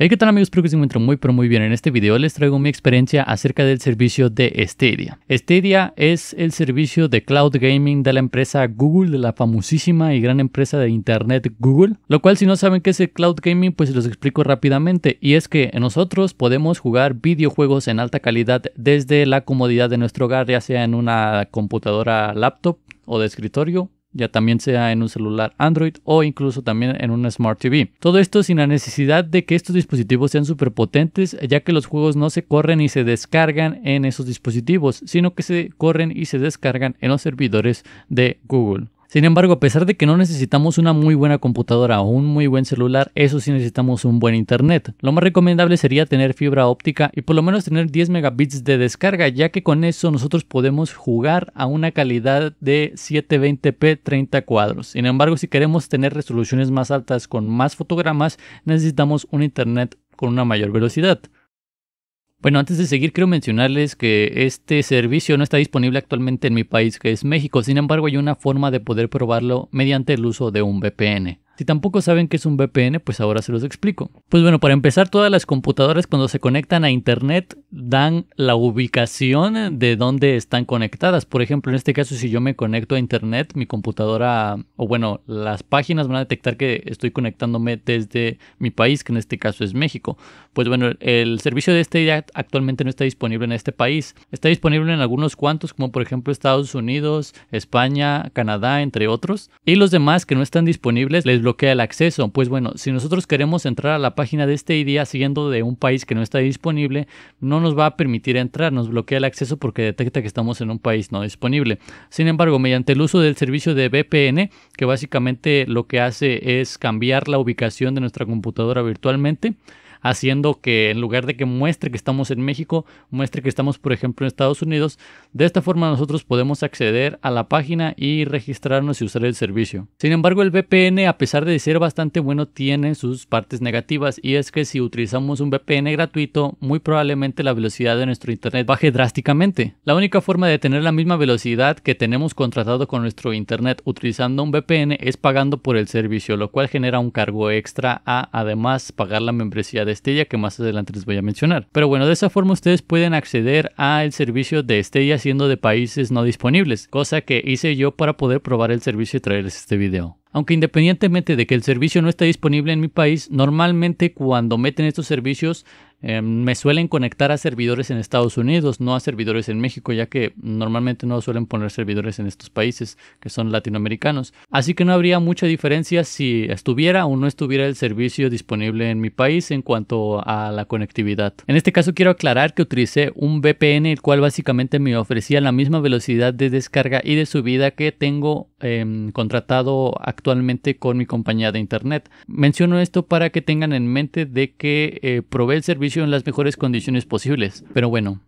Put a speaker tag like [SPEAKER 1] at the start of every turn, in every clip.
[SPEAKER 1] Hey, ¿qué tal amigos? Espero que se encuentren muy pero muy bien. En este video les traigo mi experiencia acerca del servicio de Stadia. Stadia es el servicio de cloud gaming de la empresa Google, de la famosísima y gran empresa de internet Google. Lo cual si no saben qué es el cloud gaming, pues se los explico rápidamente. Y es que nosotros podemos jugar videojuegos en alta calidad desde la comodidad de nuestro hogar, ya sea en una computadora laptop o de escritorio ya también sea en un celular Android o incluso también en una Smart TV. Todo esto sin la necesidad de que estos dispositivos sean superpotentes, ya que los juegos no se corren y se descargan en esos dispositivos, sino que se corren y se descargan en los servidores de Google. Sin embargo, a pesar de que no necesitamos una muy buena computadora o un muy buen celular, eso sí necesitamos un buen internet. Lo más recomendable sería tener fibra óptica y por lo menos tener 10 megabits de descarga, ya que con eso nosotros podemos jugar a una calidad de 720p 30 cuadros. Sin embargo, si queremos tener resoluciones más altas con más fotogramas, necesitamos un internet con una mayor velocidad. Bueno, antes de seguir quiero mencionarles que este servicio no está disponible actualmente en mi país, que es México. Sin embargo, hay una forma de poder probarlo mediante el uso de un VPN. Si tampoco saben qué es un VPN, pues ahora se los explico. Pues bueno, para empezar, todas las computadoras cuando se conectan a Internet dan la ubicación de dónde están conectadas. Por ejemplo, en este caso, si yo me conecto a Internet, mi computadora, o bueno, las páginas van a detectar que estoy conectándome desde mi país, que en este caso es México. Pues bueno, el servicio de este ya actualmente no está disponible en este país. Está disponible en algunos cuantos, como por ejemplo Estados Unidos, España, Canadá, entre otros. Y los demás que no están disponibles, les bloquea el acceso. Pues bueno, si nosotros queremos entrar a la página de este idea siguiendo de un país que no está disponible, no nos va a permitir entrar, nos bloquea el acceso porque detecta que estamos en un país no disponible. Sin embargo, mediante el uso del servicio de VPN, que básicamente lo que hace es cambiar la ubicación de nuestra computadora virtualmente, haciendo que en lugar de que muestre que estamos en México, muestre que estamos, por ejemplo, en Estados Unidos. De esta forma nosotros podemos acceder a la página y registrarnos y usar el servicio. Sin embargo, el VPN, a pesar de ser bastante bueno, tiene sus partes negativas y es que si utilizamos un VPN gratuito, muy probablemente la velocidad de nuestro internet baje drásticamente. La única forma de tener la misma velocidad que tenemos contratado con nuestro internet utilizando un VPN es pagando por el servicio, lo cual genera un cargo extra a además pagar la membresía Estella que más adelante les voy a mencionar. Pero bueno, de esa forma ustedes pueden acceder al servicio de Estella siendo de países no disponibles, cosa que hice yo para poder probar el servicio y traerles este video. Aunque independientemente de que el servicio no esté disponible en mi país, normalmente cuando meten estos servicios Em, me suelen conectar a servidores en Estados Unidos, no a servidores en México, ya que normalmente no suelen poner servidores en estos países que son latinoamericanos. Así que no habría mucha diferencia si estuviera o no estuviera el servicio disponible en mi país en cuanto a la conectividad. En este caso quiero aclarar que utilicé un VPN el cual básicamente me ofrecía la misma velocidad de descarga y de subida que tengo em, contratado actualmente con mi compañía de internet. Menciono esto para que tengan en mente de que eh, el servicio en las mejores condiciones posibles. Pero bueno,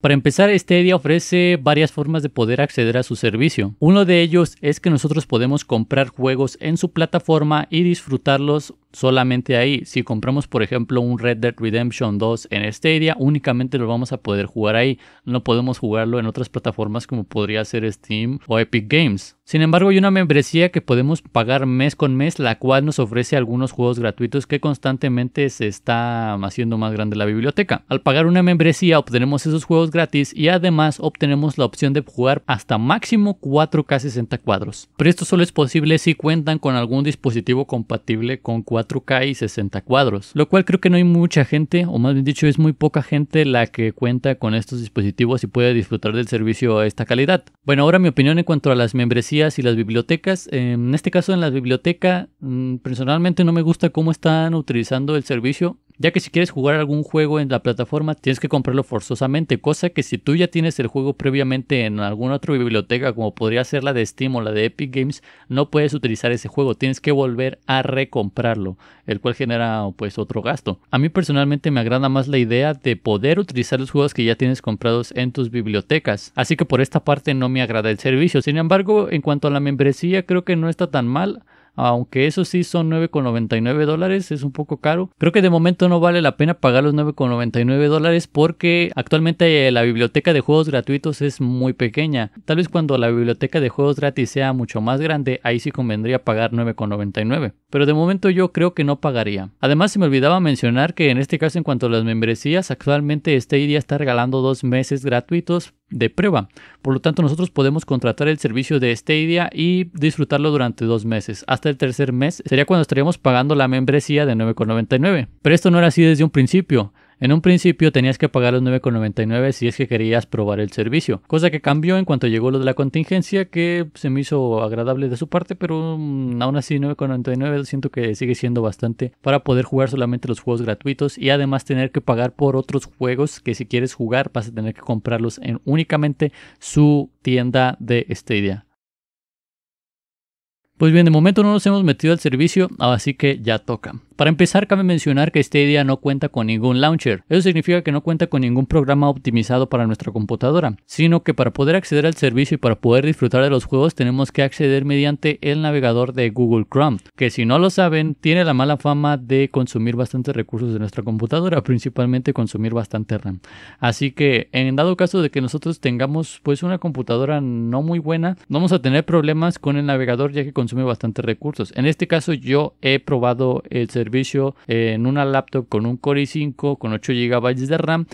[SPEAKER 1] para empezar, este día ofrece varias formas de poder acceder a su servicio. Uno de ellos es que nosotros podemos comprar juegos en su plataforma y disfrutarlos solamente ahí. Si compramos, por ejemplo, un Red Dead Redemption 2 en Stadia, únicamente lo vamos a poder jugar ahí. No podemos jugarlo en otras plataformas como podría ser Steam o Epic Games. Sin embargo, hay una membresía que podemos pagar mes con mes, la cual nos ofrece algunos juegos gratuitos que constantemente se está haciendo más grande la biblioteca. Al pagar una membresía obtenemos esos juegos gratis y además obtenemos la opción de jugar hasta máximo 4K 60 cuadros. Pero esto solo es posible si cuentan con algún dispositivo compatible con 4 4K y 60 cuadros, lo cual creo que no hay mucha gente, o más bien dicho es muy poca gente la que cuenta con estos dispositivos y puede disfrutar del servicio a esta calidad. Bueno, ahora mi opinión en cuanto a las membresías y las bibliotecas, en este caso en la biblioteca mm, personalmente no me gusta cómo están utilizando el servicio, ya que si quieres jugar algún juego en la plataforma tienes que comprarlo forzosamente, cosa que si tú ya tienes el juego previamente en alguna otra biblioteca como podría ser la de Steam o la de Epic Games, no puedes utilizar ese juego, tienes que volver a recomprarlo, el cual genera pues otro gasto. A mí personalmente me agrada más la idea de poder utilizar los juegos que ya tienes comprados en tus bibliotecas, así que por esta parte no me agrada el servicio, sin embargo en cuanto a la membresía creo que no está tan mal, aunque eso sí son 9,99 dólares, es un poco caro. Creo que de momento no vale la pena pagar los 9,99 dólares porque actualmente la biblioteca de juegos gratuitos es muy pequeña. Tal vez cuando la biblioteca de juegos gratis sea mucho más grande, ahí sí convendría pagar 9,99. Pero de momento yo creo que no pagaría. Además se me olvidaba mencionar que en este caso en cuanto a las membresías, actualmente Stadia está regalando dos meses gratuitos de prueba. Por lo tanto nosotros podemos contratar el servicio de Stadia y disfrutarlo durante dos meses. Hasta el tercer mes sería cuando estaríamos pagando la membresía de 9,99. Pero esto no era así desde un principio. En un principio tenías que pagar los 9,99 si es que querías probar el servicio, cosa que cambió en cuanto llegó lo de la contingencia, que se me hizo agradable de su parte, pero mm, aún así 9,99 siento que sigue siendo bastante para poder jugar solamente los juegos gratuitos y además tener que pagar por otros juegos que si quieres jugar vas a tener que comprarlos en únicamente su tienda de Stadia. Pues bien, de momento no nos hemos metido al servicio, así que ya toca. Para empezar, cabe mencionar que Stadia no cuenta con ningún launcher. Eso significa que no cuenta con ningún programa optimizado para nuestra computadora, sino que para poder acceder al servicio y para poder disfrutar de los juegos tenemos que acceder mediante el navegador de Google Chrome, que si no lo saben, tiene la mala fama de consumir bastantes recursos de nuestra computadora, principalmente consumir bastante RAM. Así que en dado caso de que nosotros tengamos pues una computadora no muy buena, vamos a tener problemas con el navegador ya que consume bastantes recursos. En este caso yo he probado el servicio en una laptop con un Core i5 con 8 GB de RAM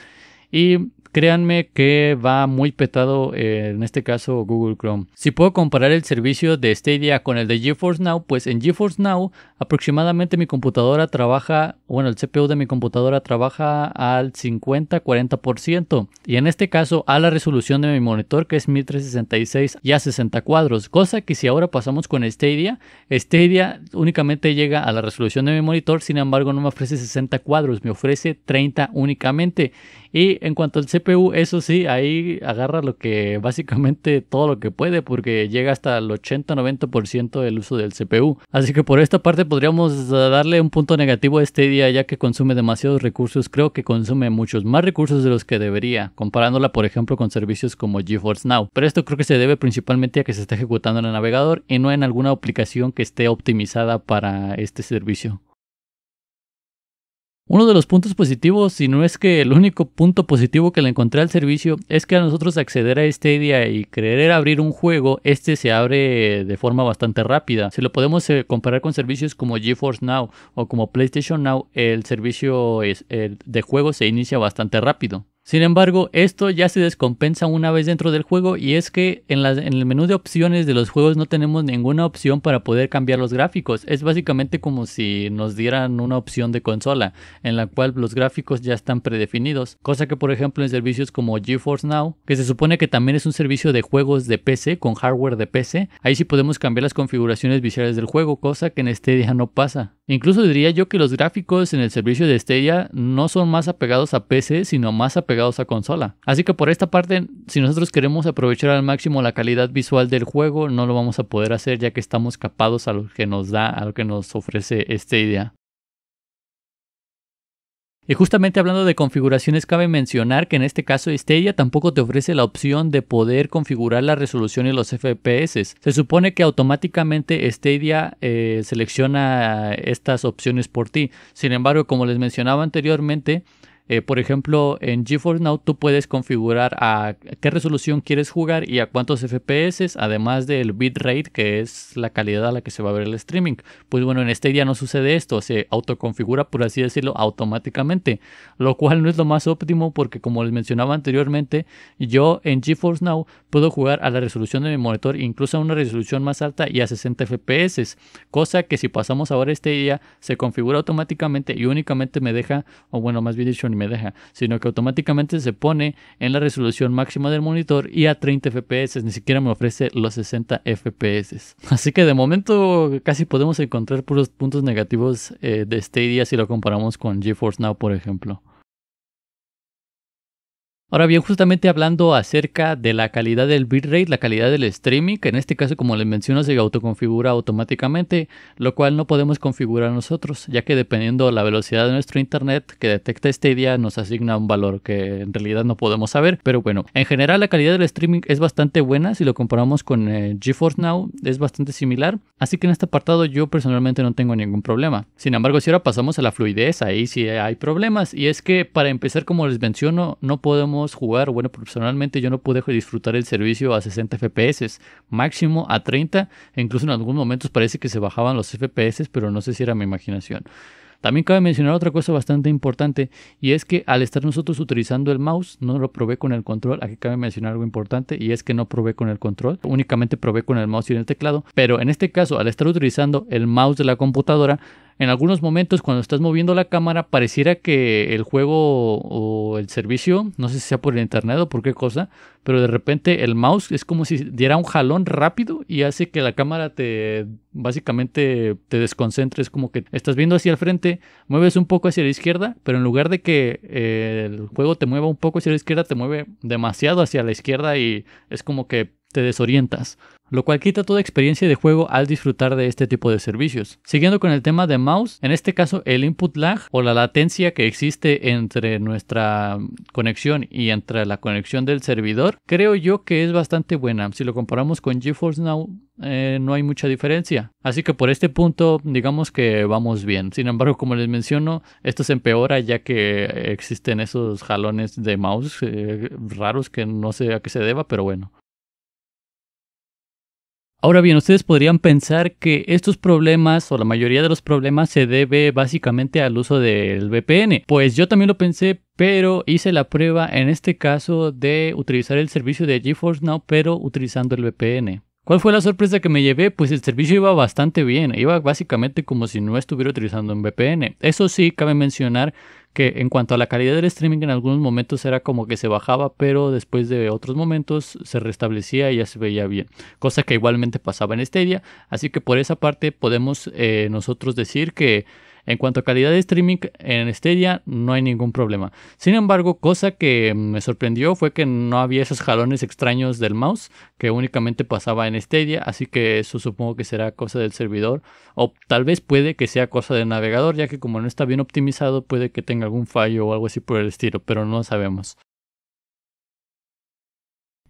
[SPEAKER 1] y créanme que va muy petado eh, en este caso Google Chrome. Si puedo comparar el servicio de Stadia con el de GeForce Now, pues en GeForce Now aproximadamente mi computadora trabaja, bueno, el CPU de mi computadora trabaja al 50-40% y en este caso a la resolución de mi monitor que es 1366 y a 60 cuadros, cosa que si ahora pasamos con Stadia, Stadia únicamente llega a la resolución de mi monitor, sin embargo no me ofrece 60 cuadros, me ofrece 30 únicamente y en cuanto al CPU eso sí, ahí agarra lo que básicamente todo lo que puede porque llega hasta el 80-90% del uso del CPU. Así que por esta parte podríamos ah, darle un punto negativo a este día ya que consume demasiados recursos. Creo que consume muchos más recursos de los que debería, comparándola por ejemplo con servicios como GeForce Now. Pero esto creo que se debe principalmente a que se está ejecutando en el navegador y no en alguna aplicación que esté optimizada para este servicio. Uno de los puntos positivos, si no es que el único punto positivo que le encontré al servicio, es que a nosotros acceder a este día y querer abrir un juego, este se abre de forma bastante rápida. Si lo podemos eh, comparar con servicios como GeForce Now o como PlayStation Now, el servicio de juego se inicia bastante rápido. Sin embargo, esto ya se descompensa una vez dentro del juego y es que en, el menú de opciones de los juegos no tenemos ninguna opción para poder cambiar los gráficos. Es básicamente como si nos dieran una opción de consola en la cual los gráficos ya están predefinidos. Cosa que por ejemplo en servicios como GeForce Now, que se supone que también es un servicio de juegos de PC con hardware de PC, ahí sí podemos cambiar las configuraciones visuales del juego, cosa que en este día no pasa. Incluso diría yo que los gráficos en el servicio de Stadia no son más apegados a PC, sino más apegados a consola. Así que por esta parte, si nosotros queremos aprovechar al máximo la calidad visual del juego, no lo vamos a poder hacer ya que estamos capados a lo que nos da, a lo que nos ofrece Stadia. Y justamente hablando de configuraciones, cabe mencionar que en este caso Stadia tampoco te ofrece la opción de poder configurar la resolución y los FPS. Se supone que automáticamente Stadia eh, selecciona estas opciones por ti. Sin embargo, como les mencionaba anteriormente, eh, por ejemplo, en GeForce Now tú puedes configurar a qué resolución quieres jugar y a cuántos FPS, además del bitrate, que es la calidad a la que se va a ver el streaming. Pues bueno, en este día no sucede esto, se autoconfigura, por así decirlo, automáticamente, lo cual no es lo más óptimo porque, como les mencionaba anteriormente, yo en GeForce Now puedo jugar a la resolución de mi monitor, incluso a una resolución más alta y a 60 FPS, cosa que si pasamos ahora este día se configura automáticamente y únicamente me deja, o bueno, más bien dicho, me deja, sino que automáticamente se pone en la resolución máxima del monitor y a 30 FPS, ni siquiera me ofrece los 60 FPS. Así que de momento casi podemos encontrar puros puntos negativos eh, de Stadia si lo comparamos con GeForce Now, por ejemplo. Ahora bien, justamente hablando acerca de la calidad del bitrate, la calidad del streaming, que en este caso, como les menciono, se autoconfigura automáticamente, lo cual no podemos configurar nosotros, ya que dependiendo la velocidad de nuestro internet que detecta este día nos asigna un valor que en realidad no podemos saber. Pero bueno, en general la calidad del streaming es bastante buena, si lo comparamos con eh, GeForce Now, es bastante similar, así que en este apartado yo personalmente no tengo ningún problema. Sin embargo, si ahora pasamos a la fluidez, ahí sí hay problemas, y es que para empezar, como les menciono, no podemos jugar, bueno, personalmente yo no pude disfrutar el servicio a 60 FPS, máximo a 30, incluso en algunos momentos parece que se bajaban los FPS, pero no sé si era mi imaginación. También cabe mencionar otra cosa bastante importante y es que al estar nosotros utilizando el mouse no lo probé con el control. Aquí cabe mencionar algo importante y es que no probé con el control, únicamente probé con el mouse y el teclado. Pero en este caso al estar utilizando el mouse de la computadora en algunos momentos cuando estás moviendo la cámara pareciera que el juego o el servicio, no sé si sea por el internet o por qué cosa, pero de repente el mouse es como si diera un jalón rápido y hace que la cámara te básicamente te Es como que estás viendo hacia el frente, mueves un poco hacia la izquierda, pero en lugar de que eh, el juego te mueva un poco hacia la izquierda, te mueve demasiado hacia la izquierda y es como que te desorientas, lo cual quita toda experiencia de juego al disfrutar de este tipo de servicios. Siguiendo con el tema de mouse, en este caso el input lag o la latencia que existe entre nuestra conexión y entre la conexión del servidor, creo yo que es bastante buena. Si lo comparamos con GeForce Now, eh, no hay mucha diferencia. Así que por este punto, digamos que vamos bien. Sin embargo, como les menciono, esto se empeora ya que existen esos jalones de mouse eh, raros que no sé a qué se deba, pero bueno. Ahora bien, ustedes podrían pensar que estos problemas o la mayoría de los problemas se debe básicamente al uso del VPN. Pues yo también lo pensé, pero hice la prueba en este caso de utilizar el servicio de GeForce Now, pero utilizando el VPN. ¿Cuál fue la sorpresa que me llevé? Pues el servicio iba bastante bien, iba básicamente como si no estuviera utilizando un VPN. Eso sí, cabe mencionar que en cuanto a la calidad del streaming en algunos momentos era como que se bajaba, pero después de otros momentos se restablecía y ya se veía bien, cosa que igualmente pasaba en Stadia, así que por esa parte podemos eh, nosotros decir que en cuanto a calidad de streaming, en Stadia no hay ningún problema. Sin embargo, cosa que me sorprendió fue que no había esos jalones extraños del mouse que únicamente pasaba en Stadia, así que eso supongo que será cosa del servidor o tal vez puede que sea cosa del navegador, ya que como no está bien optimizado puede que tenga algún fallo o algo así por el estilo, pero no sabemos.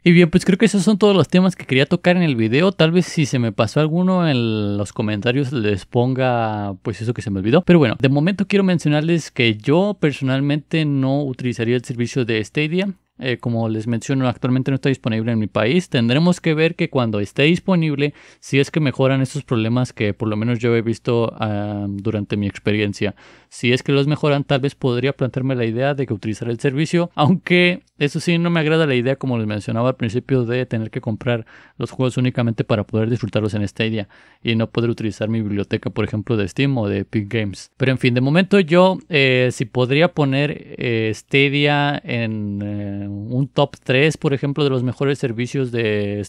[SPEAKER 1] Y bien, pues creo que esos son todos los temas que quería tocar en el video. Tal vez si se me pasó alguno en los comentarios les ponga pues eso que se me olvidó. Pero bueno, de momento quiero mencionarles que yo personalmente no utilizaría el servicio de Stadia. Eh, como les menciono, actualmente no está disponible en mi país. Tendremos que ver que cuando esté disponible, si es que mejoran estos problemas que por lo menos yo he visto ah, durante mi experiencia. Si es que los mejoran, tal vez podría plantearme la idea de que utilizar el servicio, aunque eso sí, no me agrada la idea, como les mencionaba al principio, de tener que comprar los juegos únicamente para poder disfrutarlos en Stadia este y no poder utilizar mi biblioteca, por ejemplo, de Steam o de Epic Games. Pero en fin, de momento yo, eh, si podría poner eh, Stadia en eh, un top 3, por ejemplo, de los mejores servicios de,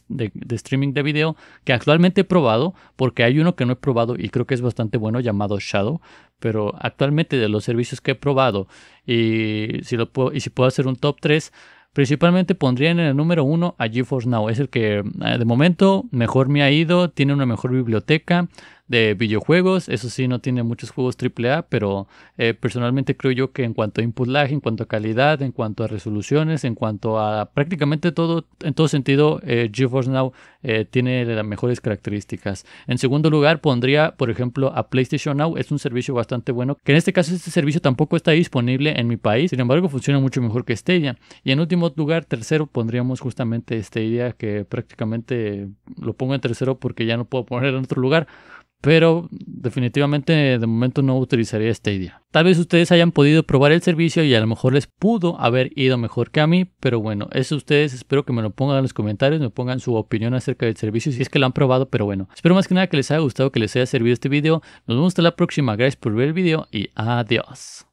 [SPEAKER 1] streaming de video que actualmente he probado, porque hay uno que no he probado y creo que es bastante bueno llamado Shadow, pero actualmente de los servicios que he probado y si, lo puedo, y si puedo hacer un top 3, principalmente pondría en el número 1 a GeForce Now, es el que eh, de momento mejor me ha ido, tiene una mejor biblioteca, de videojuegos. Eso sí, no tiene muchos juegos AAA, pero eh, personalmente creo yo que en cuanto a input lag, en cuanto a calidad, en cuanto a resoluciones, en cuanto a prácticamente todo, en todo sentido, eh, GeForce Now eh, tiene las mejores características. En segundo lugar, pondría, por ejemplo, a PlayStation Now. Es un servicio bastante bueno, que en este caso este servicio tampoco está disponible en mi país, sin embargo, funciona mucho mejor que Stadia. Y en último lugar, tercero, pondríamos justamente Stadia, que prácticamente lo pongo en tercero porque ya no puedo poner en otro lugar pero definitivamente de momento no utilizaría esta idea. Tal vez ustedes hayan podido probar el servicio y a lo mejor les pudo haber ido mejor que a mí, pero bueno, eso ustedes espero que me lo pongan en los comentarios, me pongan su opinión acerca del servicio si es que lo han probado, pero bueno, espero más que nada que les haya gustado, que les haya servido este video. Nos vemos hasta la próxima, gracias por ver el video y adiós.